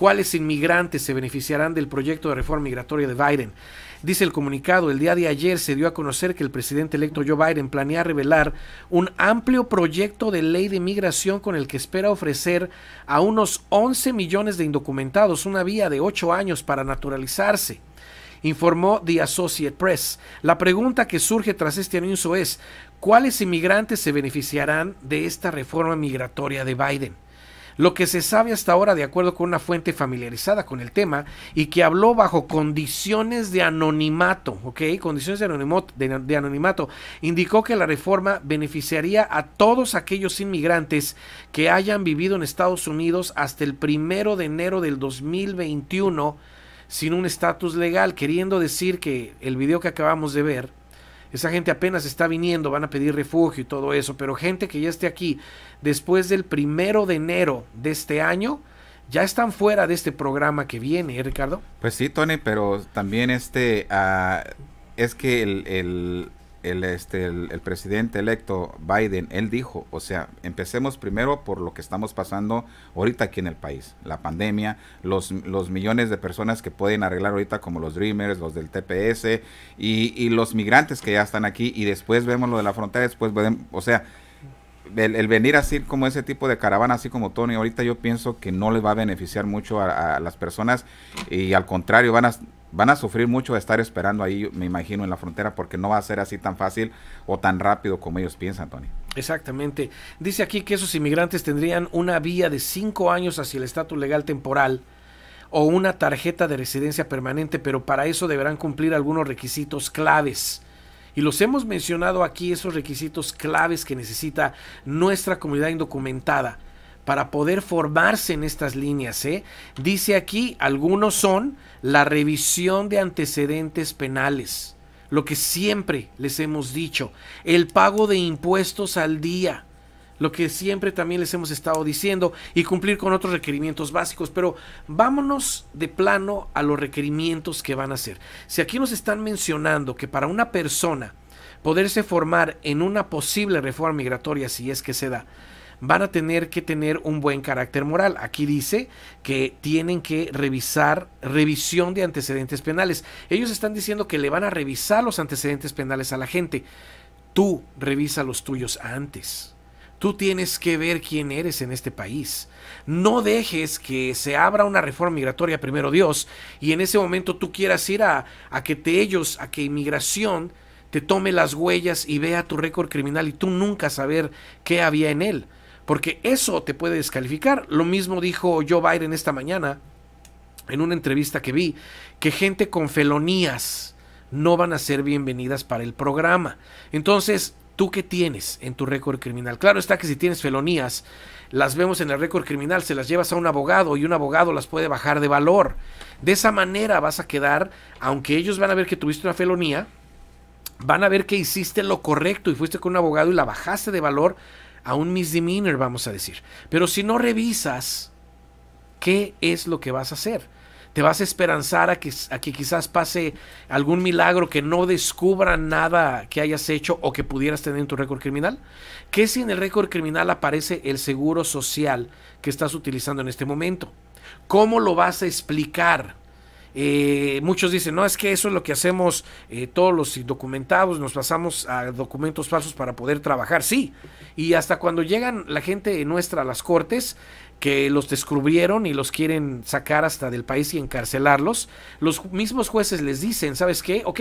cuáles inmigrantes se beneficiarán del proyecto de reforma migratoria de Biden. Dice el comunicado, el día de ayer se dio a conocer que el presidente electo Joe Biden planea revelar un amplio proyecto de ley de migración con el que espera ofrecer a unos 11 millones de indocumentados una vía de 8 años para naturalizarse informó The Associate Press. La pregunta que surge tras este anuncio es, ¿cuáles inmigrantes se beneficiarán de esta reforma migratoria de Biden? Lo que se sabe hasta ahora, de acuerdo con una fuente familiarizada con el tema y que habló bajo condiciones de anonimato, ¿ok? Condiciones de anonimato, indicó que la reforma beneficiaría a todos aquellos inmigrantes que hayan vivido en Estados Unidos hasta el primero de enero del 2021 sin un estatus legal, queriendo decir que el video que acabamos de ver esa gente apenas está viniendo, van a pedir refugio y todo eso, pero gente que ya esté aquí después del primero de enero de este año, ya están fuera de este programa que viene, ¿eh, Ricardo? Pues sí, Tony, pero también este... Ah, es que el el, este, el, presidente electo Biden, él dijo, o sea, empecemos primero por lo que estamos pasando ahorita aquí en el país, la pandemia, los, los millones de personas que pueden arreglar ahorita como los Dreamers, los del TPS y, y los migrantes que ya están aquí y después vemos lo de la frontera, después, o sea, el, venir así como ese tipo de caravana, así como Tony, ahorita yo pienso que no les va a beneficiar mucho a, las personas y al contrario, van a, van a sufrir mucho estar esperando ahí, me imagino, en la frontera, porque no va a ser así tan fácil o tan rápido como ellos piensan, Tony. Exactamente. Dice aquí que esos inmigrantes tendrían una vía de cinco años hacia el estatus legal temporal o una tarjeta de residencia permanente, pero para eso deberán cumplir algunos requisitos claves y los hemos mencionado aquí, esos requisitos claves que necesita nuestra comunidad indocumentada para poder formarse en estas líneas. ¿eh? Dice aquí, algunos son la revisión de antecedentes penales, lo que siempre les hemos dicho, el pago de impuestos al día, lo que siempre también les hemos estado diciendo, y cumplir con otros requerimientos básicos. Pero vámonos de plano a los requerimientos que van a hacer. Si aquí nos están mencionando que para una persona poderse formar en una posible reforma migratoria, si es que se da, van a tener que tener un buen carácter moral. Aquí dice que tienen que revisar revisión de antecedentes penales. Ellos están diciendo que le van a revisar los antecedentes penales a la gente. Tú revisa los tuyos antes. Tú tienes que ver quién eres en este país. No dejes que se abra una reforma migratoria, primero Dios, y en ese momento tú quieras ir a, a que te ellos, a que inmigración te tome las huellas y vea tu récord criminal y tú nunca saber qué había en él. Porque eso te puede descalificar. Lo mismo dijo Joe Biden esta mañana en una entrevista que vi, que gente con felonías no van a ser bienvenidas para el programa. Entonces, ¿Tú qué tienes en tu récord criminal? Claro está que si tienes felonías, las vemos en el récord criminal, se las llevas a un abogado y un abogado las puede bajar de valor. De esa manera vas a quedar, aunque ellos van a ver que tuviste una felonía, van a ver que hiciste lo correcto y fuiste con un abogado y la bajaste de valor a un misdemeanor, vamos a decir. Pero si no revisas, ¿qué es lo que vas a hacer? te vas a esperanzar a que, quizás pase algún milagro que no descubra nada que hayas hecho o que pudieras tener en tu récord criminal? ¿Qué si en el récord criminal aparece el seguro social que estás utilizando en este momento? ¿Cómo lo vas a explicar? Eh, muchos dicen, no, es que eso es lo que hacemos eh, todos los indocumentados, nos pasamos a documentos falsos para poder trabajar, sí. Y hasta cuando llegan la gente nuestra a las cortes, que los descubrieron y los quieren sacar hasta del país y encarcelarlos, los mismos jueces les dicen, ¿sabes qué? Ok,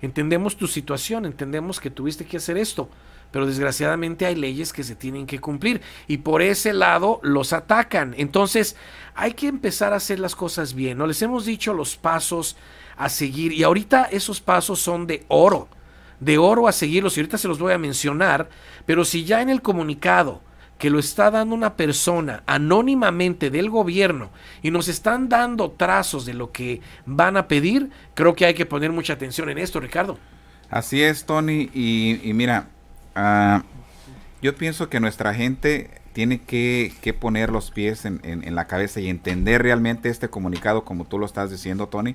entendemos tu situación, entendemos que tuviste que hacer esto, pero desgraciadamente hay leyes que se tienen que cumplir y por ese lado los atacan. Entonces hay que empezar a hacer las cosas bien, ¿no? Les hemos dicho los pasos a seguir y ahorita esos pasos son de oro, de oro a seguirlos y ahorita se los voy a mencionar, pero si ya en el comunicado que lo está dando una persona anónimamente del gobierno y nos están dando trazos de lo que van a pedir, creo que hay que poner mucha atención en esto, Ricardo. Así es, Tony. Y, mira, ah, yo pienso que nuestra gente tiene que, poner los pies en, la cabeza y entender realmente este comunicado, como tú lo estás diciendo, Tony,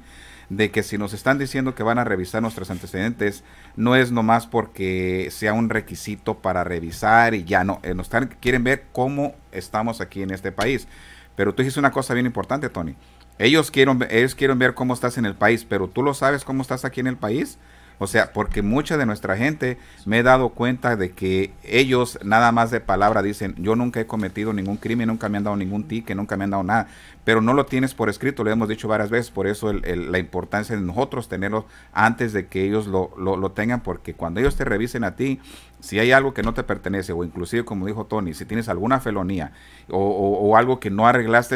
de que si nos están diciendo que van a revisar nuestros antecedentes, no es nomás porque sea un requisito para revisar y ya no, eh, nos quieren ver cómo estamos aquí en este país. Pero tú dijiste una cosa bien importante, Tony. Ellos quieren, ellos quieren ver cómo estás en el país, pero tú lo sabes cómo estás aquí en el país. O sea, porque mucha de nuestra gente me he dado cuenta de que ellos nada más de palabra dicen, yo nunca he cometido ningún crimen, nunca me han dado ningún ticket, nunca me han dado nada, pero no lo tienes por escrito, lo hemos dicho varias veces, por eso la importancia de nosotros tenerlo antes de que ellos lo, tengan, porque cuando ellos te revisen a ti, si hay algo que no te pertenece, o inclusive como dijo Tony, si tienes alguna felonía o, o algo que no arreglaste,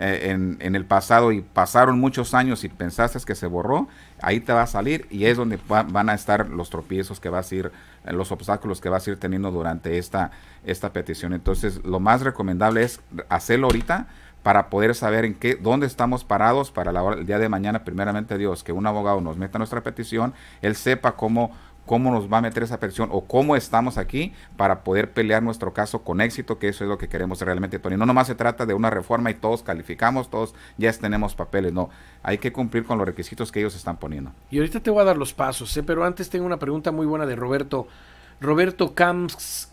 eh, en, el pasado y pasaron muchos años y pensaste que se borró, ahí te va a salir y es donde van a estar los tropiezos que vas a ir, eh, los obstáculos que vas a ir teniendo durante esta, esta petición. Entonces, lo más recomendable es hacerlo ahorita para poder saber en qué, dónde estamos parados para la el día de mañana, primeramente Dios, que un abogado nos meta nuestra petición, él sepa cómo cómo nos va a meter esa presión o cómo estamos aquí para poder pelear nuestro caso con éxito, que eso es lo que queremos realmente, Tony. No nomás se trata de una reforma y todos calificamos, todos ya tenemos papeles, no. Hay que cumplir con los requisitos que ellos están poniendo. Y ahorita te voy a dar los pasos, ¿eh? pero antes tengo una pregunta muy buena de Roberto. Roberto Camps,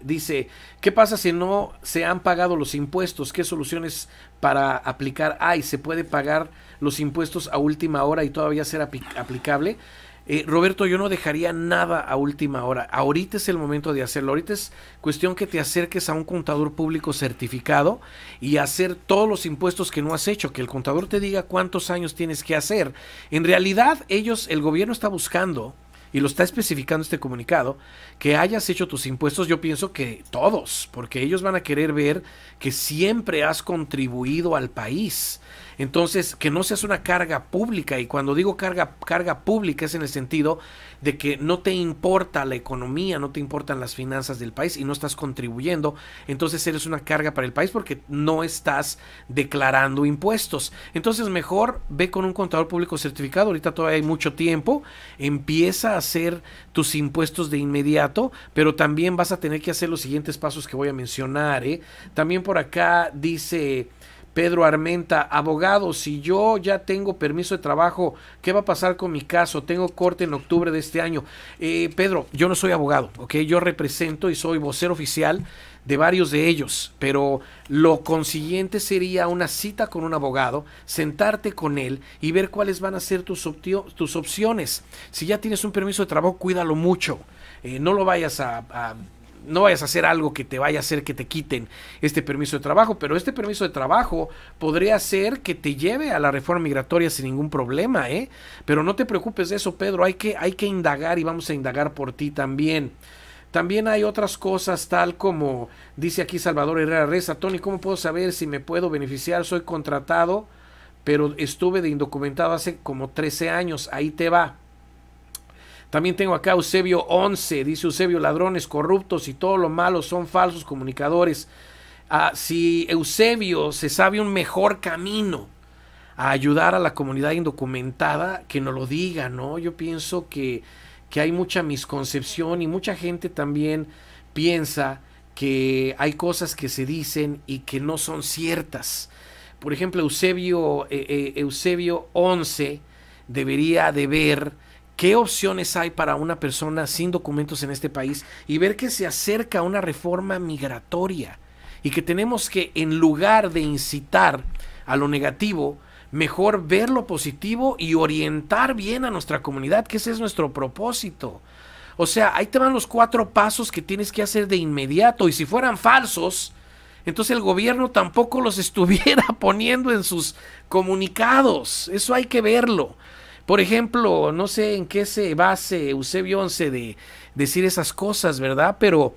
dice, ¿qué pasa si no se han pagado los impuestos? ¿Qué soluciones para aplicar hay? ¿Se puede pagar los impuestos a última hora y todavía ser aplicable? Eh, Roberto, yo no dejaría nada a última hora. Ahorita es el momento de hacerlo. Ahorita es cuestión que te acerques a un contador público certificado y hacer todos los impuestos que no has hecho, que el contador te diga cuántos años tienes que hacer. En realidad, ellos, el gobierno está buscando y lo está especificando este comunicado, que hayas hecho tus impuestos, yo pienso que todos, porque ellos van a querer ver que siempre has contribuido al país. Entonces, que no seas una carga pública, y cuando digo carga, carga pública es en el sentido de que no te importa la economía, no te importan las finanzas del país y no estás contribuyendo, entonces eres una carga para el país porque no estás declarando impuestos. Entonces, mejor ve con un contador público certificado, ahorita todavía hay mucho tiempo, empieza a hacer tus impuestos de inmediato, pero también vas a tener que hacer los siguientes pasos que voy a mencionar. ¿eh? También por acá dice Pedro Armenta, abogado, si yo ya tengo permiso de trabajo, ¿qué va a pasar con mi caso? Tengo corte en octubre de este año. Eh, Pedro, yo no soy abogado, ¿ok? Yo represento y soy vocero oficial de varios de ellos, pero lo consiguiente sería una cita con un abogado, sentarte con él y ver cuáles van a ser tus, opciones. Si ya tienes un permiso de trabajo, cuídalo mucho. Eh, no lo vayas a no vayas a hacer algo que te vaya a hacer que te quiten este permiso de trabajo, pero este permiso de trabajo podría ser que te lleve a la reforma migratoria sin ningún problema, ¿eh? Pero no te preocupes de eso, Pedro, hay que, hay que indagar y vamos a indagar por ti también. También hay otras cosas, tal como dice aquí Salvador Herrera Reza, Tony, ¿cómo puedo saber si me puedo beneficiar? Soy contratado, pero estuve de indocumentado hace como 13 años, ahí te va. También tengo acá Eusebio 11, dice Eusebio, ladrones, corruptos y todos los malos son falsos comunicadores. Ah, si Eusebio se sabe un mejor camino a ayudar a la comunidad indocumentada, que no lo diga, ¿no? Yo pienso que, hay mucha misconcepción y mucha gente también piensa que hay cosas que se dicen y que no son ciertas. Por ejemplo, Eusebio, eh, eh, Eusebio 11 debería de ver qué opciones hay para una persona sin documentos en este país y ver que se acerca una reforma migratoria y que tenemos que, en lugar de incitar a lo negativo, mejor ver lo positivo y orientar bien a nuestra comunidad, que ese es nuestro propósito. O sea, ahí te van los cuatro pasos que tienes que hacer de inmediato y si fueran falsos, entonces el gobierno tampoco los estuviera poniendo en sus comunicados. Eso hay que verlo. Por ejemplo, no sé en qué se base Eusebio 11 de decir esas cosas, ¿verdad? Pero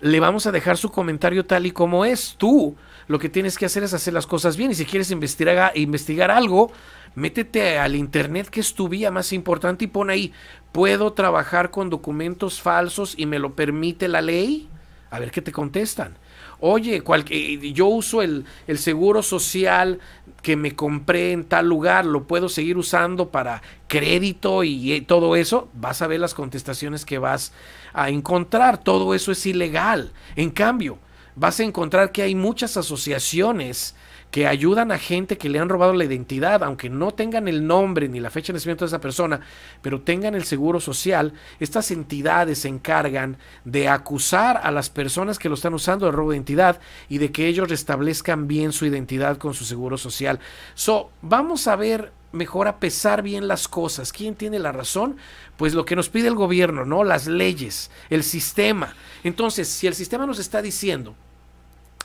le vamos a dejar su comentario tal y como es. Tú lo que tienes que hacer es hacer las cosas bien y si quieres investigar, investigar algo, métete al internet que es tu vía más importante y pon ahí, ¿puedo trabajar con documentos falsos y me lo permite la ley? A ver qué te contestan. Oye, eh, yo uso el seguro social que me compré en tal lugar, lo puedo seguir usando para crédito y todo eso, vas a ver las contestaciones que vas a encontrar. Todo eso es ilegal. En cambio, vas a encontrar que hay muchas asociaciones que ayudan a gente que le han robado la identidad, aunque no tengan el nombre ni la fecha de nacimiento de esa persona, pero tengan el seguro social, estas entidades se encargan de acusar a las personas que lo están usando de robo de identidad y de que ellos restablezcan bien su identidad con su seguro social. So, vamos a ver mejor a pesar bien las cosas. ¿Quién tiene la razón? Pues lo que nos pide el gobierno, ¿no? Las leyes, el sistema. Entonces, si el sistema nos está diciendo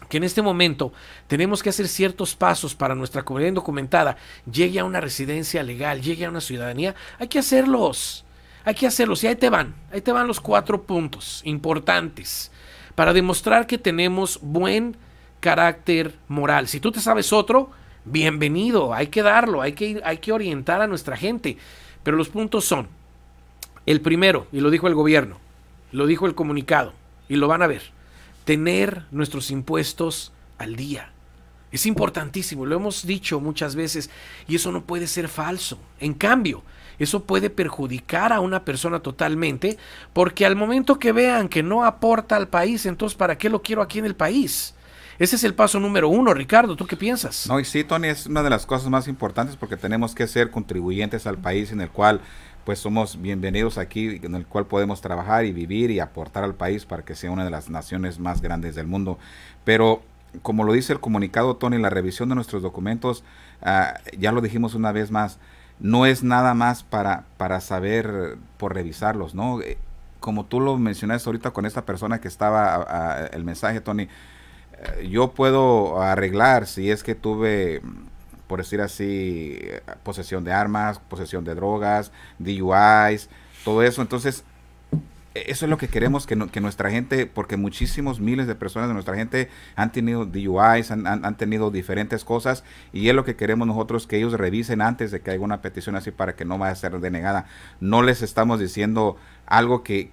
que en este momento tenemos que hacer ciertos pasos para nuestra comunidad indocumentada llegue a una residencia legal, llegue a una ciudadanía, hay que hacerlos. Hay que hacerlos. Y ahí te van. Ahí te van los cuatro puntos importantes para demostrar que tenemos buen carácter moral. Si tú te sabes otro, bienvenido. Hay que darlo. Hay que, hay que orientar a nuestra gente. Pero los puntos son, el primero, y lo dijo el gobierno, lo dijo el comunicado, y lo van a ver tener nuestros impuestos al día. Es importantísimo, lo hemos dicho muchas veces, y eso no puede ser falso. En cambio, eso puede perjudicar a una persona totalmente, porque al momento que vean que no aporta al país, entonces ¿para qué lo quiero aquí en el país? Ese es el paso número uno, Ricardo. ¿Tú qué piensas? No, y sí, Tony, es una de las cosas más importantes porque tenemos que ser contribuyentes al país en el cual pues somos bienvenidos aquí, en el cual podemos trabajar y vivir y aportar al país para que sea una de las naciones más grandes del mundo. Pero como lo dice el comunicado, Tony, la revisión de nuestros documentos, ah, ya lo dijimos una vez más, no es nada más para, para saber por revisarlos, ¿no? Eh, como tú lo mencionaste ahorita con esta persona que estaba ah, ah, el mensaje, Tony, eh, yo puedo arreglar si es que tuve por decir así, posesión de armas, posesión de drogas, DUIs, todo eso. Entonces, e-, eso es lo que queremos que, nuestra gente, porque muchísimos miles de personas de nuestra gente han tenido DUIs, han, han, tenido diferentes cosas, y es lo que queremos nosotros que ellos revisen antes de que haya una petición así para que no vaya a ser denegada. No les estamos diciendo algo que,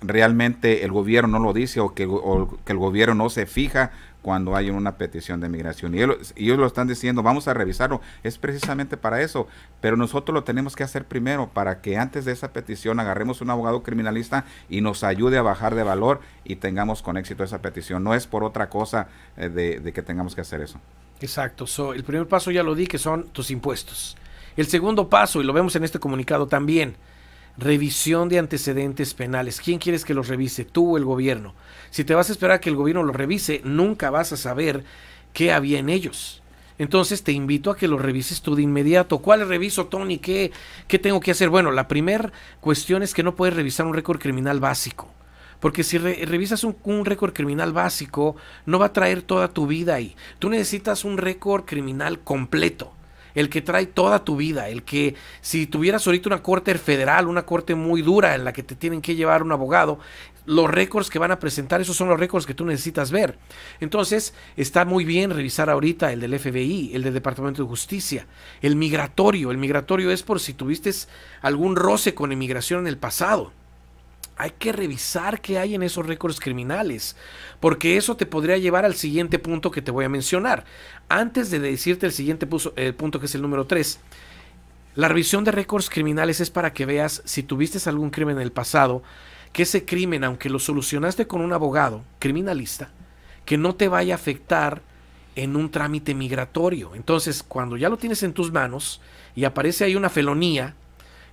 realmente el gobierno no lo dice o que, o que el gobierno no se fija cuando hay una petición de migración. Y ellos, lo están diciendo, vamos a revisarlo, es precisamente para eso, pero nosotros lo tenemos que hacer primero para que antes de esa petición agarremos un abogado criminalista y nos ayude a bajar de valor y tengamos con éxito esa petición. No es por otra cosa eh, de, que tengamos que hacer eso. Exacto, el primer paso ya lo di, que son tus impuestos. El segundo paso, y lo vemos en este comunicado también, Revisión de antecedentes penales. ¿Quién quieres que los revise? ¿Tú o el gobierno? Si te vas a esperar a que el gobierno los revise, nunca vas a saber qué había en ellos. Entonces te invito a que lo revises tú de inmediato. ¿Cuál reviso, Tony? ¿Qué, qué tengo que hacer? Bueno, la primera cuestión es que no puedes revisar un récord criminal básico. Porque si revisas un, un récord criminal básico, no va a traer toda tu vida ahí. Tú necesitas un récord criminal completo el que trae toda tu vida, el que si tuvieras ahorita una corte federal, una corte muy dura en la que te tienen que llevar un abogado, los récords que van a presentar, esos son los récords que tú necesitas ver. Entonces, está muy bien revisar ahorita el del FBI, el del Departamento de Justicia, el migratorio. El migratorio es por si tuviste algún roce con inmigración en el pasado hay que revisar qué hay en esos récords criminales, porque eso te podría llevar al siguiente punto que te voy a mencionar. Antes de decirte el siguiente eh, punto que es el número 3, la revisión de récords criminales es para que veas si tuviste algún crimen en el pasado, que ese crimen, aunque lo solucionaste con un abogado criminalista, que no te vaya a afectar en un trámite migratorio. Entonces, cuando ya lo tienes en tus manos y aparece ahí una felonía,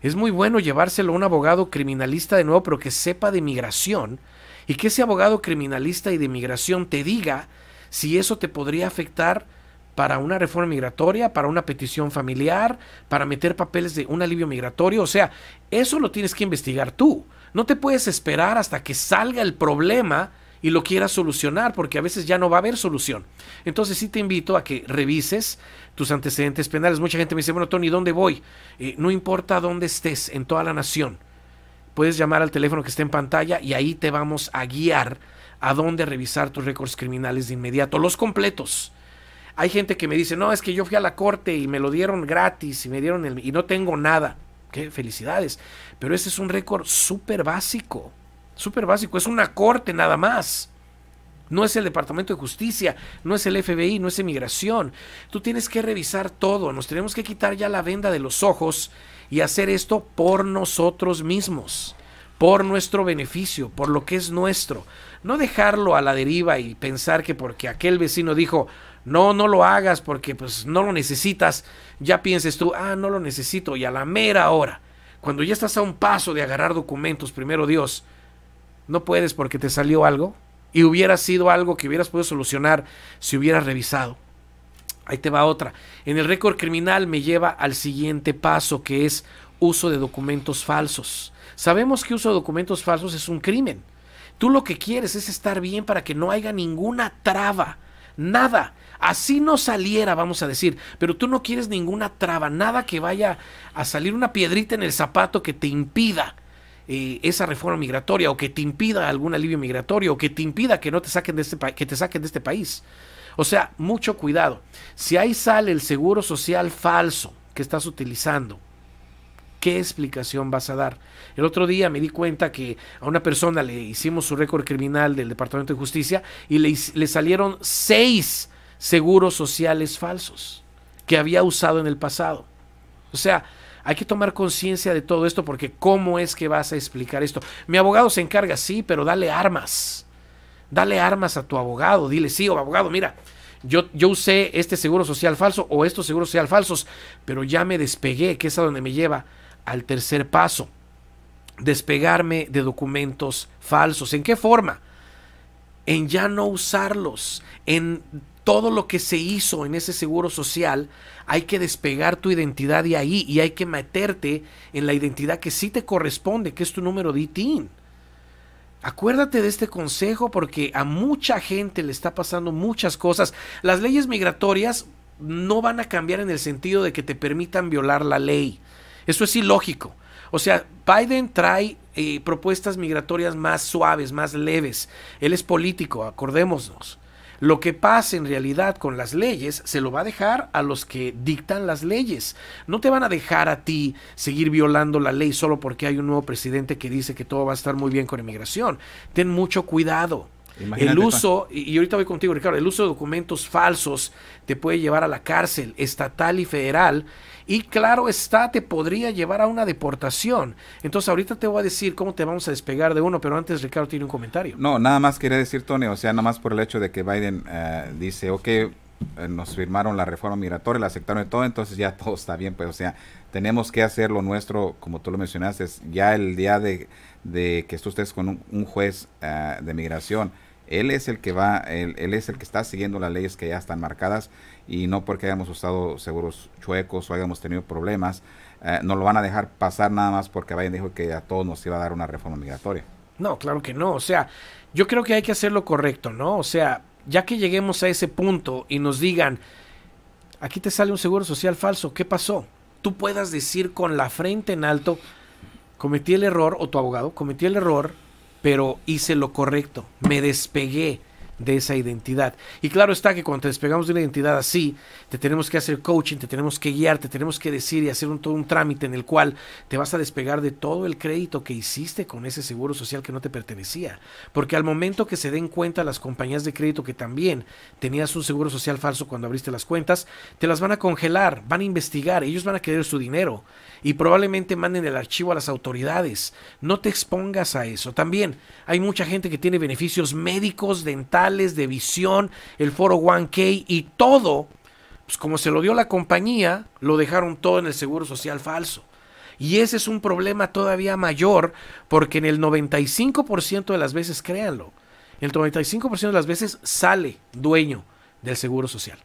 es muy bueno llevárselo a un abogado criminalista de nuevo, pero que sepa de migración y que ese abogado criminalista y de migración te diga si eso te podría afectar para una reforma migratoria, para una petición familiar, para meter papeles de un alivio migratorio. O sea, eso lo tienes que investigar tú. No te puedes esperar hasta que salga el problema y lo quieras solucionar, porque a veces ya no va a haber solución. Entonces sí te invito a que revises tus antecedentes penales. Mucha gente me dice, bueno, Tony, ¿dónde voy? Eh, no importa dónde estés, en toda la nación. Puedes llamar al teléfono que está en pantalla y ahí te vamos a guiar a dónde revisar tus récords criminales de inmediato, los completos. Hay gente que me dice, no, es que yo fui a la corte y me lo dieron gratis y me dieron el... y no tengo nada. Qué felicidades. Pero ese es un récord súper básico. Súper básico, es una corte nada más. No es el Departamento de Justicia, no es el FBI, no es emigración, Tú tienes que revisar todo, nos tenemos que quitar ya la venda de los ojos y hacer esto por nosotros mismos, por nuestro beneficio, por lo que es nuestro. No dejarlo a la deriva y pensar que porque aquel vecino dijo, no, no lo hagas porque pues no lo necesitas, ya pienses tú, ah, no lo necesito y a la mera hora, cuando ya estás a un paso de agarrar documentos, primero Dios, no puedes porque te salió algo y hubiera sido algo que hubieras podido solucionar si hubieras revisado. Ahí te va otra. En el récord criminal me lleva al siguiente paso que es uso de documentos falsos. Sabemos que uso de documentos falsos es un crimen. Tú lo que quieres es estar bien para que no haya ninguna traba, nada. Así no saliera, vamos a decir, pero tú no quieres ninguna traba, nada que vaya a salir una piedrita en el zapato que te impida eh, esa reforma migratoria o que te impida algún alivio migratorio o que te impida que no te saquen de este que te saquen de este país. O sea, mucho cuidado. Si ahí sale el seguro social falso que estás utilizando, ¿qué explicación vas a dar? El otro día me di cuenta que a una persona le hicimos su récord criminal del Departamento de Justicia y le, le salieron seis seguros sociales falsos que había usado en el pasado. O sea, hay que tomar conciencia de todo esto porque ¿cómo es que vas a explicar esto? Mi abogado se encarga, sí, pero dale armas. Dale armas a tu abogado. Dile, sí, oh, abogado, mira, yo, yo, usé este seguro social falso o estos seguros social falsos, pero ya me despegué, que es a donde me lleva al tercer paso. Despegarme de documentos falsos. ¿En qué forma? En ya no usarlos, en todo lo que se hizo en ese seguro social, hay que despegar tu identidad de ahí y hay que meterte en la identidad que sí te corresponde, que es tu número de ITIN. Acuérdate de este consejo porque a mucha gente le está pasando muchas cosas. Las leyes migratorias no van a cambiar en el sentido de que te permitan violar la ley. Eso es ilógico. O sea, Biden trae eh, propuestas migratorias más suaves, más leves. Él es político, acordémonos. Lo que pase en realidad con las leyes se lo va a dejar a los que dictan las leyes. No te van a dejar a ti seguir violando la ley solo porque hay un nuevo presidente que dice que todo va a estar muy bien con inmigración. Ten mucho cuidado el uso, y, ahorita voy contigo Ricardo, el uso de documentos falsos te puede llevar a la cárcel estatal y federal. Y claro está, te podría llevar a una deportación. Entonces ahorita te voy a decir cómo te vamos a despegar de uno, pero antes Ricardo tiene un comentario. No, nada más quería decir, Tony, o sea, nada más por el hecho de que Biden uh, dice, ok, eh, nos firmaron la reforma migratoria, la aceptaron y todo, entonces ya todo está bien, pues o sea, tenemos que hacer lo nuestro, como tú lo mencionaste, ya el día de, que tú estés con un, juez eh, de migración, él es el que va, él, es el que está siguiendo las leyes que ya están marcadas y no porque hayamos usado seguros chuecos o hayamos tenido problemas, eh, no lo van a dejar pasar nada más porque Biden dijo que a todos nos iba a dar una reforma migratoria. No, claro que no. O sea, yo creo que hay que hacer lo correcto, ¿no? O sea, ya que lleguemos a ese punto y nos digan, aquí te sale un seguro social falso, ¿qué pasó? Tú puedas decir con la frente en alto, cometí el error, o tu abogado, cometió el error, pero hice lo correcto, me despegué de esa identidad. Y claro está que cuando te despegamos de una identidad así, te tenemos que hacer coaching, te tenemos que guiar, te tenemos que decir y hacer un, todo un trámite en el cual te vas a despegar de todo el crédito que hiciste con ese seguro social que no te pertenecía. Porque al momento que se den cuenta las compañías de crédito que también tenías un seguro social falso cuando abriste las cuentas, te las van a congelar, van a investigar, ellos van a querer su dinero y probablemente manden el archivo a las autoridades. No te expongas a eso. También hay mucha gente que tiene beneficios médicos, dentales, de visión, el foro 1K y todo. Pues como se lo dio la compañía, lo dejaron todo en el seguro social falso. Y ese es un problema todavía mayor porque en el 95% de las veces, créanlo, el 95% de las veces sale dueño del seguro social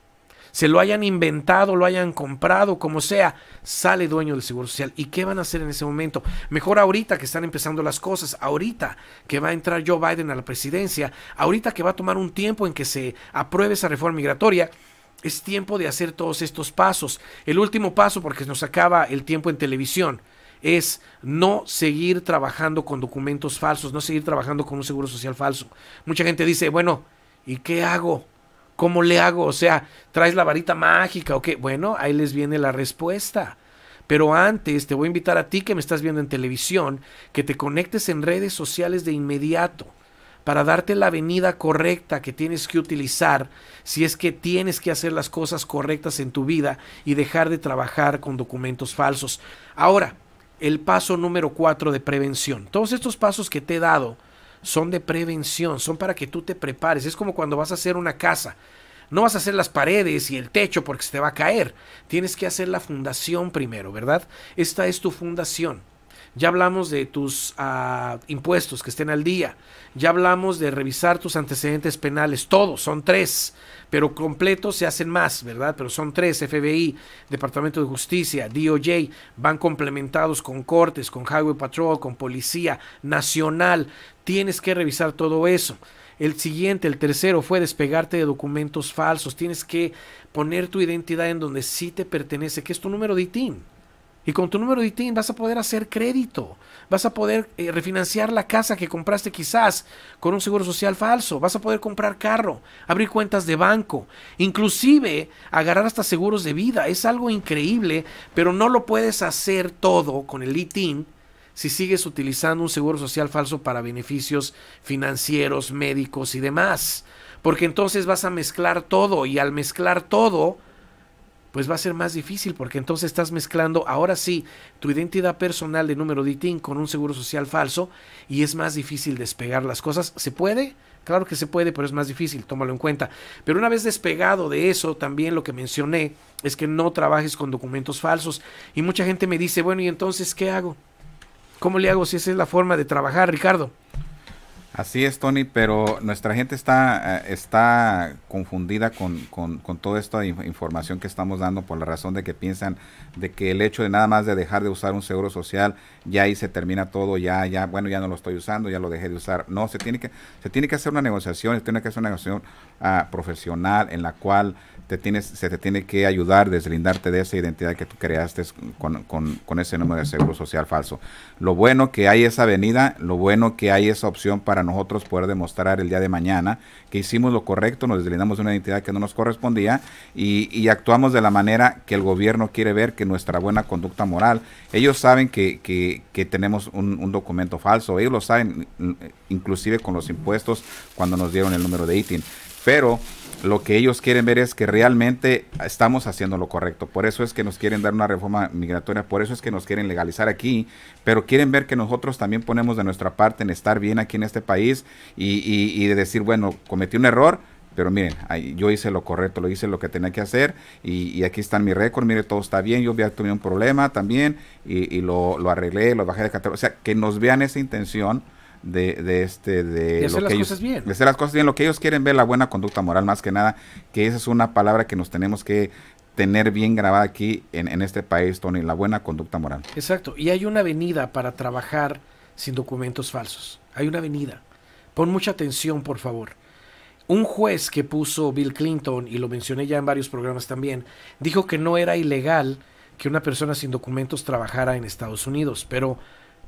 se lo hayan inventado, lo hayan comprado, como sea, sale dueño del Seguro Social. ¿Y qué van a hacer en ese momento? Mejor ahorita que están empezando las cosas, ahorita que va a entrar Joe Biden a la presidencia, ahorita que va a tomar un tiempo en que se apruebe esa reforma migratoria. Es tiempo de hacer todos estos pasos. El último paso, porque nos acaba el tiempo en televisión, es no seguir trabajando con documentos falsos, no seguir trabajando con un seguro social falso. Mucha gente dice, bueno, ¿y qué hago? ¿Cómo le hago? O sea, ¿traes la varita mágica o qué? Bueno, ahí les viene la respuesta. Pero antes te voy a invitar a ti que me estás viendo en televisión, que te conectes en redes sociales de inmediato para darte la venida correcta que tienes que utilizar si es que tienes que hacer las cosas correctas en tu vida y dejar de trabajar con documentos falsos. Ahora, el paso número cuatro de prevención. Todos estos pasos que te he dado son de prevención, son para que tú te prepares. Es como cuando vas a hacer una casa. No vas a hacer las paredes y el techo porque se te va a caer. Tienes que hacer la fundación primero, ¿verdad? Esta es tu fundación. Ya hablamos de tus ah, impuestos que estén al día. Ya hablamos de revisar tus antecedentes penales. Todos, son tres pero completos se hacen más, ¿verdad? Pero son tres, FBI, Departamento de Justicia, DOJ, van complementados con cortes, con Highway Patrol, con Policía Nacional. Tienes que revisar todo eso. El siguiente, el tercero, fue despegarte de documentos falsos. Tienes que poner tu identidad en donde sí te pertenece, que es tu número de ITIN. Y con tu número de ITIN vas a poder hacer crédito. Vas a poder eh, refinanciar la casa que compraste quizás con un seguro social falso. Vas a poder comprar carro, abrir cuentas de banco, inclusive agarrar hasta seguros de vida. Es algo increíble, pero no lo puedes hacer todo con el ITIN si sigues utilizando un seguro social falso para beneficios financieros, médicos y demás. Porque entonces vas a mezclar todo y al mezclar todo, pues va a ser más difícil porque entonces estás mezclando ahora sí tu identidad personal de número de ITIN con un seguro social falso y es más difícil despegar las cosas. ¿Se puede? Claro que se puede, pero es más difícil, tómalo en cuenta. Pero una vez despegado de eso, también lo que mencioné es que no trabajes con documentos falsos. Y mucha gente me dice, bueno, ¿y entonces qué hago? ¿Cómo le hago si esa es la forma de trabajar, Ricardo? Así es, Tony, pero nuestra gente está, eh, está confundida con, toda esta información que estamos dando por la razón de que piensan de que el hecho de nada más de dejar de usar un seguro social, ya ahí se termina todo, ya, ya, bueno, ya no lo estoy usando, ya lo dejé de usar. No, se tiene que, se tiene que hacer una negociación, se tiene que hacer una negociación ah, profesional en la cual tienes, se te tiene que ayudar, deslindarte de esa identidad que tú creaste con, ese número de seguro social falso. Lo bueno que hay esa avenida, lo bueno que hay esa opción para nosotros poder demostrar el día de mañana que hicimos lo correcto, nos deslindamos de una identidad que no nos correspondía y, actuamos de la manera que el gobierno quiere ver que nuestra buena conducta moral. Ellos saben que, tenemos un, un, documento falso, ellos lo saben inclusive con los impuestos cuando nos dieron el número de ITIN pero lo que ellos quieren ver es que realmente estamos haciendo lo correcto. Por eso es que nos quieren dar una reforma migratoria, por eso es que nos quieren legalizar aquí, pero quieren ver que nosotros también ponemos de nuestra parte en estar bien aquí en este país y, de decir, bueno, cometí un error, pero miren, yo hice lo correcto, lo hice lo que tenía que hacer y, aquí está mi récord, mire, todo está bien, yo había tuve un problema también y, lo, lo, arreglé, lo bajé de categoría, o sea, que nos vean esa intención de, este de, hacer lo que las ellos, cosas bien. las cosas bien, lo que ellos quieren ver la buena conducta moral más que nada, que esa es una palabra que nos tenemos que tener bien grabada aquí en, en este país, Tony, la buena conducta moral. Exacto, y hay una avenida para trabajar sin documentos falsos. Hay una avenida. Pon mucha atención, por favor. Un juez que puso Bill Clinton, y lo mencioné ya en varios programas también, dijo que no era ilegal que una persona sin documentos trabajara en Estados Unidos, pero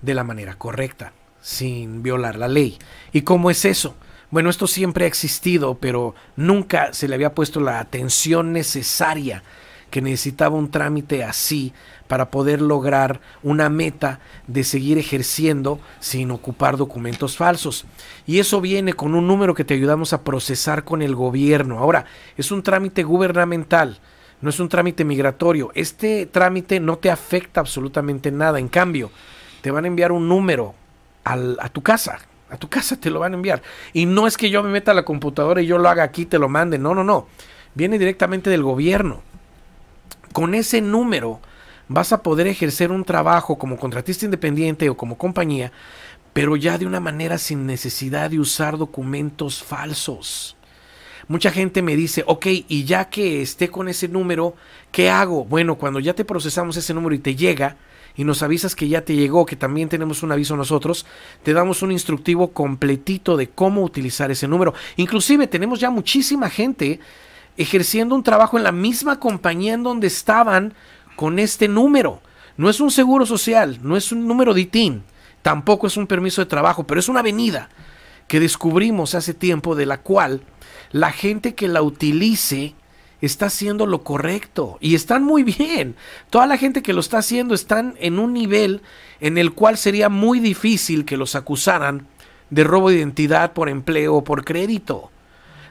de la manera correcta sin violar la ley. ¿Y cómo es eso? Bueno, esto siempre ha existido, pero nunca se le había puesto la atención necesaria que necesitaba un trámite así para poder lograr una meta de seguir ejerciendo sin ocupar documentos falsos. Y eso viene con un número que te ayudamos a procesar con el gobierno. Ahora, es un trámite gubernamental, no es un trámite migratorio. Este trámite no te afecta absolutamente nada. En cambio, te van a enviar un número a tu casa. A tu casa te lo van a enviar. Y no es que yo me meta a la computadora y yo lo haga aquí, te lo mande. No, no, no. Viene directamente del gobierno. Con ese número vas a poder ejercer un trabajo como contratista independiente o como compañía, pero ya de una manera sin necesidad de usar documentos falsos. Mucha gente me dice, ok, y ya que esté con ese número, ¿qué hago? Bueno, cuando ya te procesamos ese número y te llega, y nos avisas que ya te llegó, que también tenemos un aviso nosotros, te damos un instructivo completito de cómo utilizar ese número. Inclusive tenemos ya muchísima gente ejerciendo un trabajo en la misma compañía en donde estaban con este número. No es un seguro social, no es un número de ITIN, tampoco es un permiso de trabajo, pero es una avenida que descubrimos hace tiempo de la cual la gente que la utilice está haciendo lo correcto y están muy bien. Toda la gente que lo está haciendo están en un nivel en el cual sería muy difícil que los acusaran de robo de identidad por empleo o por crédito,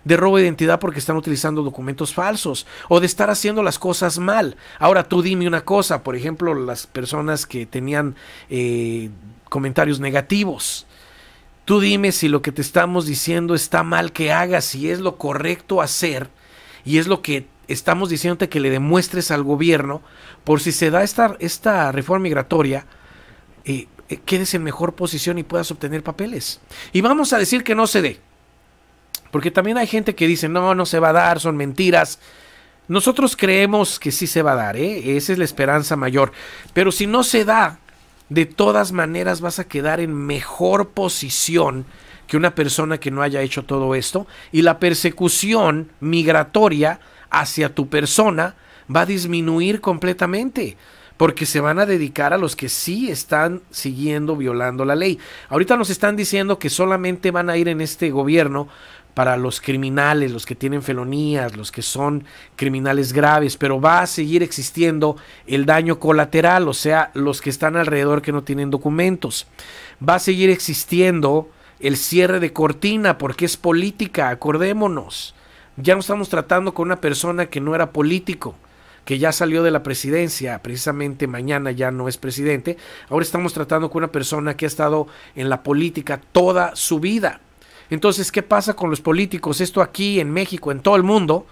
de robo de identidad porque están utilizando documentos falsos o de estar haciendo las cosas mal. Ahora tú dime una cosa, por ejemplo, las personas que tenían eh, comentarios negativos. Tú dime si lo que te estamos diciendo está mal que hagas, si es lo correcto hacer y es lo que estamos diciéndote que le demuestres al gobierno, por si se da esta, esta reforma migratoria, eh, eh, quedes en mejor posición y puedas obtener papeles. Y vamos a decir que no se dé. Porque también hay gente que dice, no, no se va a dar, son mentiras. Nosotros creemos que sí se va a dar, ¿eh? esa es la esperanza mayor. Pero si no se da, de todas maneras vas a quedar en mejor posición que una persona que no haya hecho todo esto y la persecución migratoria hacia tu persona va a disminuir completamente porque se van a dedicar a los que sí están siguiendo violando la ley. Ahorita nos están diciendo que solamente van a ir en este gobierno para los criminales, los que tienen felonías, los que son criminales graves, pero va a seguir existiendo el daño colateral, o sea, los que están alrededor que no tienen documentos. Va a seguir existiendo el cierre de cortina, porque es política, acordémonos. Ya no estamos tratando con una persona que no era político, que ya salió de la presidencia, precisamente mañana ya no es presidente. Ahora estamos tratando con una persona que ha estado en la política toda su vida. Entonces, ¿qué pasa con los políticos? Esto aquí en México, en todo el mundo,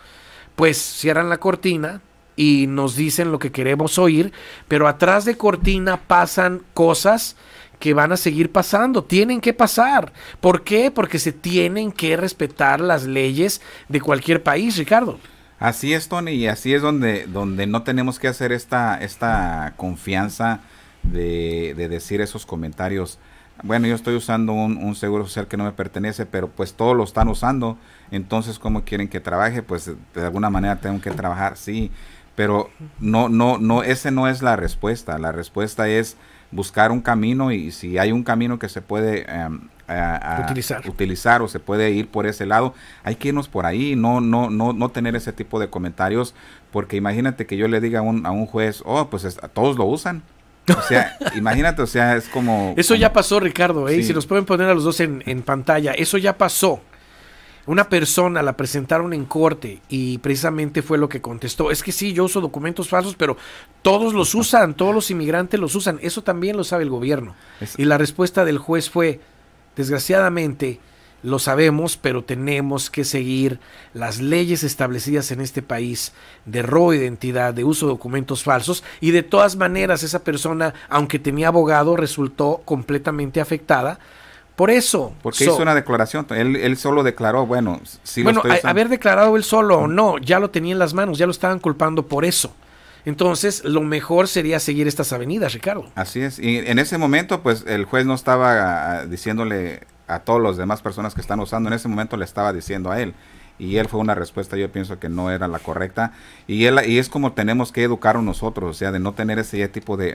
pues cierran la cortina, y nos dicen lo que queremos oír, pero atrás de cortina pasan cosas que van a seguir pasando, tienen que pasar. ¿Por qué? Porque se tienen que respetar las leyes de cualquier país, Ricardo. Así es, Tony, y así es donde, donde no tenemos que hacer esta, esta confianza de, de decir esos comentarios. Bueno, yo estoy usando un, seguro social que no me pertenece, pero pues todos lo están usando, entonces ¿cómo quieren que trabaje? Pues de alguna manera tengo que trabajar, sí, pero no, no, no, ese no es la respuesta. La respuesta es buscar un camino y si hay un camino que se puede em, utilizar. o se puede ir por ese lado, hay que irnos por ahí, no, no, no, no tener ese tipo de comentarios, porque imagínate que yo le diga a un, a un juez, oh, pues todos lo usan. O sea, imagínate, o sea, es como... Eso ya pasó, Ricardo, ¿eh? y si nos pueden poner a los dos en, en pantalla, eso ya pasó una persona la presentaron en corte y precisamente fue lo que contestó. Es que sí, yo uso documentos falsos, pero todos los usan, todos los inmigrantes los usan. Eso también lo sabe el gobierno. Y la respuesta del juez fue, desgraciadamente, lo sabemos, pero tenemos que seguir las leyes establecidas en este país de robo de identidad, de uso de documentos falsos y de todas maneras esa persona, aunque tenía abogado, resultó completamente afectada por eso. Porque hizo una declaración. Él, solo declaró, bueno, si Bueno, haber declarado él solo o no, ya lo tenía en las manos, ya lo estaban culpando por eso. Entonces, lo mejor sería seguir estas avenidas, Ricardo. Así es. Y en ese momento, pues el juez no estaba ah, diciéndole a todos las demás personas que están usando, en ese momento le estaba diciendo a él y él fue una respuesta yo pienso que no era la correcta y él y es como tenemos que educar a nosotros o sea de no tener ese tipo de,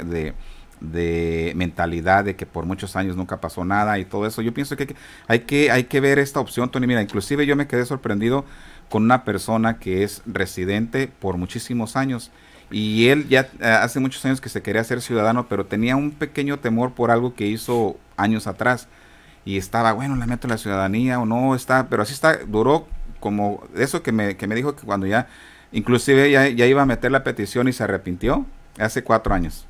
de mentalidad de que por muchos años nunca pasó nada y todo eso. Yo pienso que hay que, hay que ver esta opción, Tony. Mira, inclusive yo me quedé sorprendido con una persona que es residente por muchísimos años y él ya eh, hace muchos años que se quería ser ciudadano, pero tenía un pequeño temor por algo que hizo años atrás y estaba, bueno, la meto la ciudadanía o no, está, pero así está, duró como eso que me, dijo que cuando ya, inclusive ya, ya iba a meter la petición y se arrepintió hace cuatro años.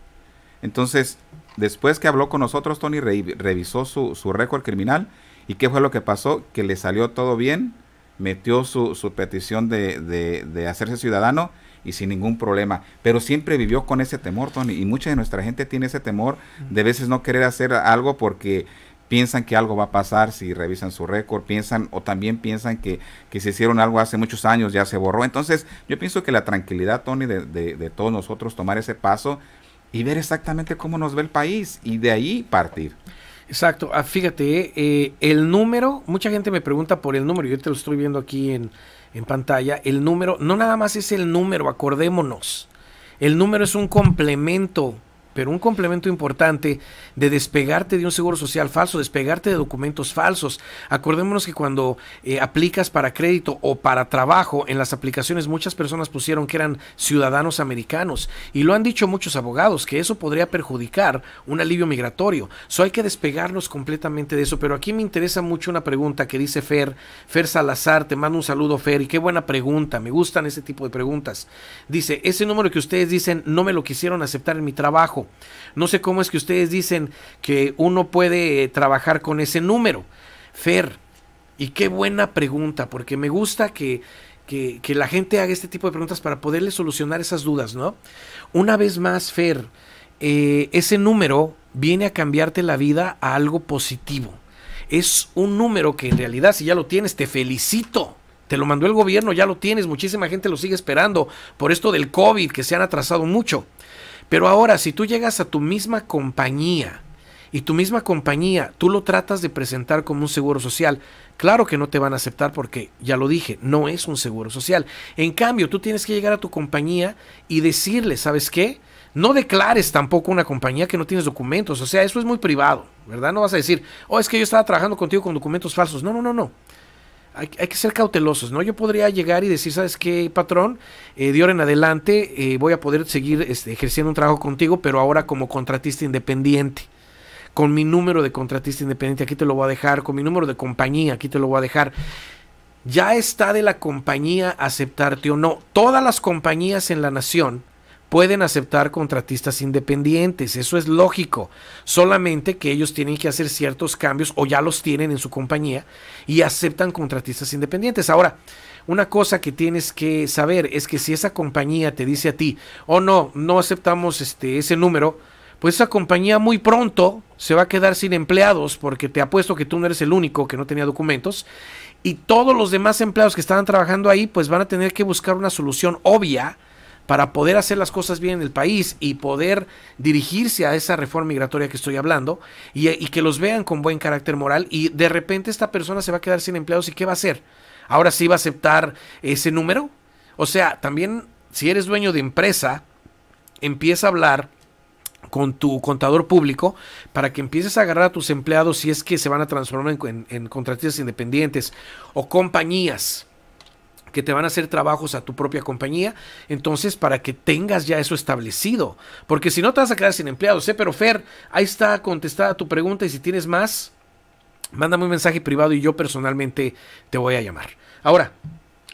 Entonces, después que habló con nosotros, Tony revisó su, su récord criminal y qué fue lo que pasó, que le salió todo bien, metió su, su petición de, hacerse ciudadano y sin ningún problema. Pero siempre vivió con ese temor, Tony, y mucha de nuestra gente tiene ese temor de veces no querer hacer algo porque piensan que algo va a pasar si revisan su récord, piensan o también piensan que, que si hicieron algo hace muchos años ya se borró. Entonces yo pienso que la tranquilidad, Tony, de todos nosotros tomar ese paso y ver exactamente cómo nos ve el país y de ahí partir. Exacto, ah, fíjate, eh, el número, mucha gente me pregunta por el número, yo te lo estoy viendo aquí en, en pantalla, el número, no nada más es el número, acordémonos, el número es un complemento pero un complemento importante de despegarte de un seguro social falso, despegarte de documentos falsos. Acordémonos que cuando eh, aplicas para crédito o para trabajo, en las aplicaciones muchas personas pusieron que eran ciudadanos americanos y lo han dicho muchos abogados, que eso podría perjudicar un alivio migratorio. So hay que despegarnos completamente de eso, pero aquí me interesa mucho una pregunta que dice Fer, Fer Salazar, te mando un saludo Fer y qué buena pregunta, me gustan ese tipo de preguntas. Dice, ese número que ustedes dicen no me lo quisieron aceptar en mi trabajo no sé cómo es que ustedes dicen que uno puede eh, trabajar con ese número. Fer, y qué buena pregunta, porque me gusta que, la gente haga este tipo de preguntas para poderle solucionar esas dudas, ¿no? Una vez más, Fer, eh, ese número viene a cambiarte la vida a algo positivo. Es un número que en realidad, si ya lo tienes, te felicito. Te lo mandó el gobierno, ya lo tienes, muchísima gente lo sigue esperando por esto del COVID, que se han atrasado mucho. Pero ahora, si tú llegas a tu misma compañía y tu misma compañía, tú lo tratas de presentar como un seguro social, claro que no te van a aceptar porque, ya lo dije, no es un seguro social. En cambio, tú tienes que llegar a tu compañía y decirle, ¿sabes qué? No declares tampoco una compañía que no tienes documentos. O sea, eso es muy privado, ¿verdad? No vas a decir, oh, es que yo estaba trabajando contigo con documentos falsos. No, no, no, no hay, que ser cautelosos, ¿no? Yo podría llegar y decir, ¿sabes qué, patrón? Eh, de ahora en adelante eh, voy a poder seguir este, ejerciendo un trabajo contigo, pero ahora como contratista independiente. Con mi número de contratista independiente, aquí te lo voy a dejar. Con mi número de compañía, aquí te lo voy a dejar. Ya está de la compañía aceptarte o no. Todas las compañías en la nación pueden aceptar contratistas independientes, eso es lógico, solamente que ellos tienen que hacer ciertos cambios o ya los tienen en su compañía y aceptan contratistas independientes. Ahora, una cosa que tienes que saber es que si esa compañía te dice a ti, oh no, no aceptamos este, ese número, pues esa compañía muy pronto se va a quedar sin empleados porque te apuesto que tú no eres el único que no tenía documentos y todos los demás empleados que estaban trabajando ahí pues van a tener que buscar una solución obvia para poder hacer las cosas bien en el país y poder dirigirse a esa reforma migratoria que estoy hablando y, que los vean con buen carácter moral y de repente esta persona se va a quedar sin empleados y qué va a hacer. Ahora sí va a aceptar ese número. O sea, también si eres dueño de empresa, empieza a hablar con tu contador público para que empieces a agarrar a tus empleados si es que se van a transformar en, en contratistas independientes o compañías que te van a hacer trabajos a tu propia compañía. Entonces, para que tengas ya eso establecido. Porque si no, te vas a quedar sin empleados. Pero Fer, ahí está contestada tu pregunta y si tienes más, mándame un mensaje privado y yo personalmente te voy a llamar. Ahora,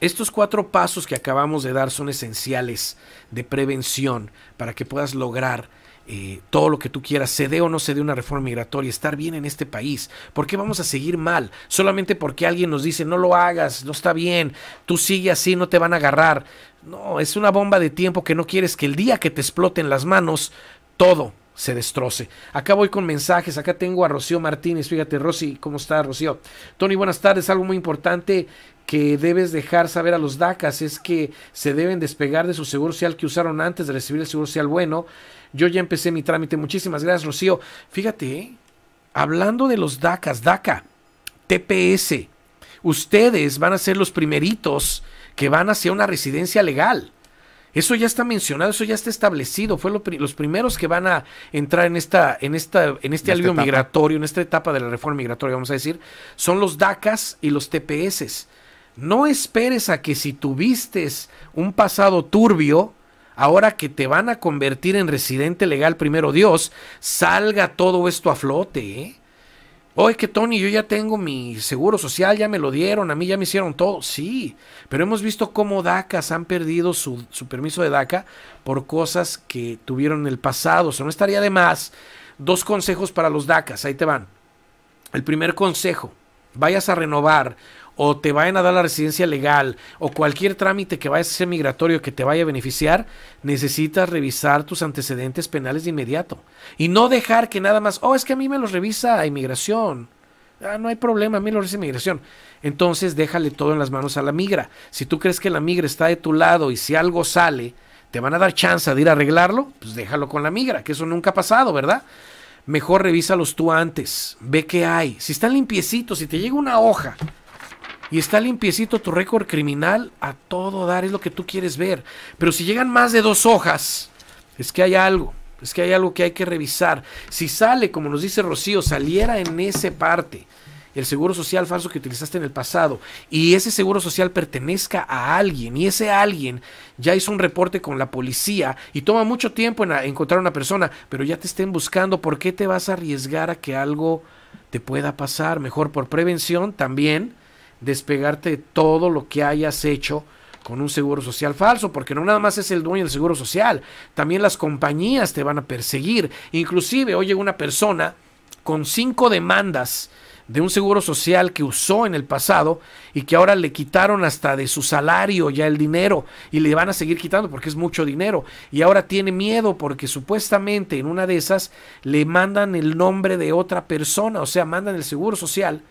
estos cuatro pasos que acabamos de dar son esenciales de prevención para que puedas lograr eh, todo lo que tú quieras, se dé o no se dé una reforma migratoria, estar bien en este país. ¿Por qué vamos a seguir mal? Solamente porque alguien nos dice, no lo hagas, no está bien, tú sigue así, no te van a agarrar. No, es una bomba de tiempo que no quieres que el día que te exploten las manos, todo se destroce. Acá voy con mensajes, acá tengo a Rocío Martínez, fíjate Rocío, ¿cómo está Rocío? Tony, buenas tardes, algo muy importante que debes dejar saber a los DACAS es que se deben despegar de su seguro social que usaron antes de recibir el seguro social bueno yo ya empecé mi trámite. Muchísimas gracias, Rocío. Fíjate, ¿eh? hablando de los DACAs, DACA, TPS, ustedes van a ser los primeritos que van hacia una residencia legal. Eso ya está mencionado, eso ya está establecido. Fueron los primeros que van a entrar en esta, en esta, en este alivio migratorio, en esta etapa de la reforma migratoria, vamos a decir, son los DACAs y los TPS. No esperes a que si tuviste un pasado turbio, ahora que te van a convertir en residente legal, primero Dios, salga todo esto a flote, ¿eh? Oye, que Tony, yo ya tengo mi seguro social, ya me lo dieron, a mí ya me hicieron todo. Sí, pero hemos visto cómo DACAs han perdido su, su permiso de DACA por cosas que tuvieron en el pasado. O sea, no estaría de más. Dos consejos para los DACAs, ahí te van. El primer consejo, vayas a renovar o te vayan a dar la residencia legal o cualquier trámite que vaya a ser migratorio que te vaya a beneficiar, necesitas revisar tus antecedentes penales de inmediato. Y no dejar que nada más, oh, es que a mí me los revisa inmigración. Ah, no hay problema, a mí lo revisa inmigración. Entonces déjale todo en las manos a la migra. Si tú crees que la migra está de tu lado y si algo sale, te van a dar chance de ir a arreglarlo, pues déjalo con la migra, que eso nunca ha pasado, ¿verdad? Mejor revísalos tú antes, ve qué hay. Si están limpiecitos, si te llega una hoja y está limpiecito tu récord criminal a todo dar, es lo que tú quieres ver. Pero si llegan más de dos hojas, es que hay algo, es que hay algo que hay que revisar. Si sale, como nos dice Rocío, saliera en ese parte el seguro social falso que utilizaste en el pasado y ese seguro social pertenezca a alguien y ese alguien ya hizo un reporte con la policía y toma mucho tiempo en encontrar una persona, pero ya te estén buscando, ¿por qué te vas a arriesgar a que algo te pueda pasar? Mejor por prevención también despegarte de todo lo que hayas hecho con un seguro social falso, porque no nada más es el dueño del seguro social, también las compañías te van a perseguir. Inclusive, oye, una persona con cinco demandas de un seguro social que usó en el pasado y que ahora le quitaron hasta de su salario ya el dinero y le van a seguir quitando porque es mucho dinero y ahora tiene miedo porque supuestamente en una de esas le mandan el nombre de otra persona, o sea, mandan el seguro social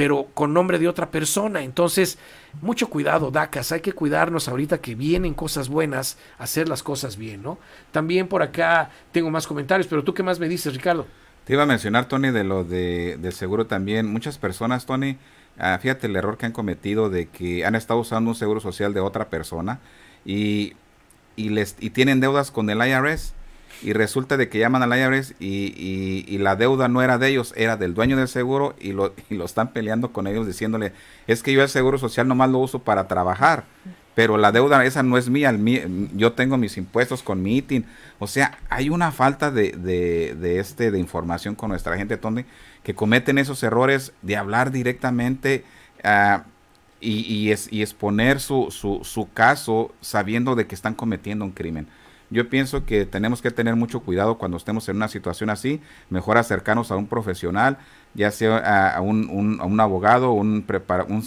pero con nombre de otra persona. Entonces, mucho cuidado, DACAS. Hay que cuidarnos ahorita que vienen cosas buenas, hacer las cosas bien, ¿no? También por acá tengo más comentarios, pero tú qué más me dices, Ricardo. Te iba a mencionar, Tony, de lo de, del seguro también. Muchas personas, Tony, ah, fíjate el error que han cometido de que han estado usando un seguro social de otra persona y, y, les, y tienen deudas con el IRS y resulta de que llaman a IRS y, y, la deuda no era de ellos, era del dueño del seguro y lo, están peleando con ellos diciéndole, es que yo el seguro social nomás lo uso para trabajar, pero la deuda esa no es mía, yo tengo mis impuestos con mi ITIN. O sea, hay una falta de, este, de información con nuestra gente, que cometen esos errores de hablar directamente. Ah, y, exponer su, su, caso sabiendo de que están cometiendo un crimen. Yo pienso que tenemos que tener mucho cuidado cuando estemos en una situación así, mejor acercarnos a un profesional, ya sea a, un, abogado, un, prepara, un,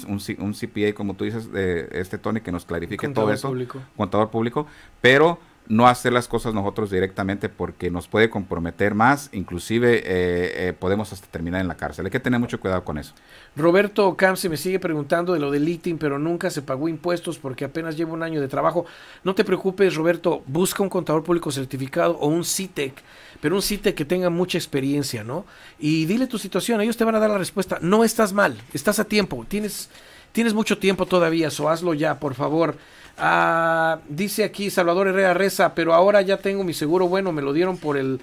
CPA, como tú dices, eh, este Tony, que nos clarifique todo eso, público. contador público, pero no hacer las cosas nosotros directamente porque nos puede comprometer más, inclusive eh, eh, podemos hasta terminar en la cárcel. Hay que tener mucho cuidado con eso. Roberto se me sigue preguntando de lo del ITIN, pero nunca se pagó impuestos porque apenas llevo un año de trabajo. No te preocupes, Roberto, busca un contador público certificado o un CITEC, e pero un CITEC e que tenga mucha experiencia, ¿no? Y dile tu situación, ellos te van a dar la respuesta. No estás mal, estás a tiempo, tienes, tienes mucho tiempo todavía, so hazlo ya, por favor. Ah, dice aquí Salvador Herrera Reza, pero ahora ya tengo mi seguro bueno, me lo dieron por el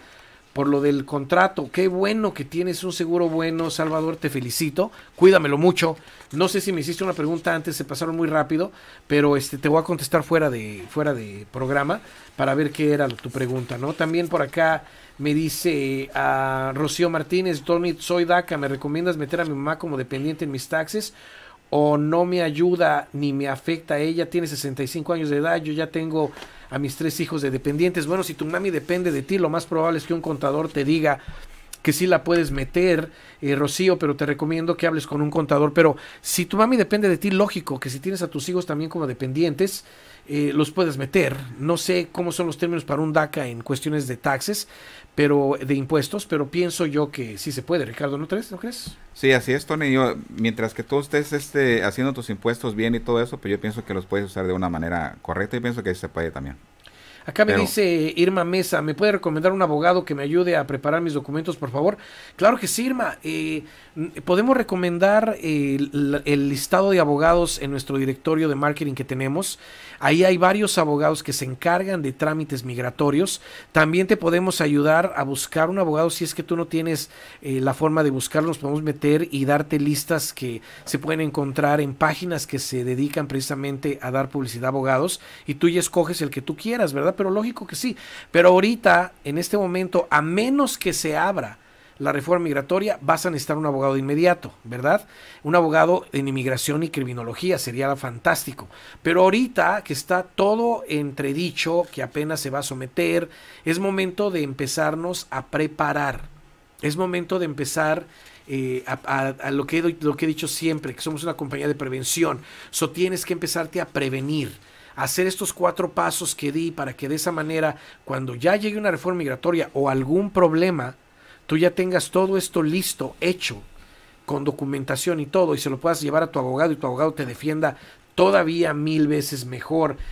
por lo del contrato. Qué bueno que tienes un seguro bueno, Salvador, te felicito. Cuídamelo mucho. No sé si me hiciste una pregunta antes, se pasaron muy rápido, pero este te voy a contestar fuera de fuera de programa para ver qué era tu pregunta, ¿no? También por acá me dice a ah, Rocío Martínez, Tony, soy DACA, ¿me recomiendas meter a mi mamá como dependiente en mis taxes? o no me ayuda ni me afecta. a Ella tiene 65 años de edad, yo ya tengo a mis tres hijos de dependientes. Bueno, si tu mami depende de ti, lo más probable es que un contador te diga que sí la puedes meter, eh, Rocío, pero te recomiendo que hables con un contador. Pero si tu mami depende de ti, lógico, que si tienes a tus hijos también como dependientes, eh, los puedes meter. No sé cómo son los términos para un DACA en cuestiones de taxes, pero de impuestos, pero pienso yo que sí se puede, Ricardo, ¿no crees? ¿No crees? Sí, así es, Tony. Yo, mientras que tú estés este, haciendo tus impuestos bien y todo eso, pues yo pienso que los puedes usar de una manera correcta y pienso que se puede también. Acá me dice Irma Mesa, ¿me puede recomendar un abogado que me ayude a preparar mis documentos, por favor? Claro que sí, Irma. Eh, podemos recomendar eh, el, listado de abogados en nuestro directorio de marketing que tenemos. Ahí hay varios abogados que se encargan de trámites migratorios. También te podemos ayudar a buscar un abogado si es que tú no tienes eh, la forma de buscarlos. Nos podemos meter y darte listas que se pueden encontrar en páginas que se dedican precisamente a dar publicidad a abogados y tú ya escoges el que tú quieras, ¿verdad? Pero lógico que sí. Pero ahorita, en este momento, a menos que se abra la reforma migratoria, vas a necesitar un abogado inmediato, ¿verdad? Un abogado en inmigración y criminología sería fantástico. Pero ahorita que está todo entredicho, que apenas se va a someter, es momento de empezarnos a preparar. Es momento de empezar eh, a, lo, que he, lo que he dicho siempre, que somos una compañía de prevención. So tienes que empezarte a prevenir hacer estos cuatro pasos que di para que de esa manera, cuando ya llegue una reforma migratoria o algún problema, tú ya tengas todo esto listo, hecho, con documentación y todo, y se lo puedas llevar a tu abogado y tu abogado te defienda todavía mil veces mejor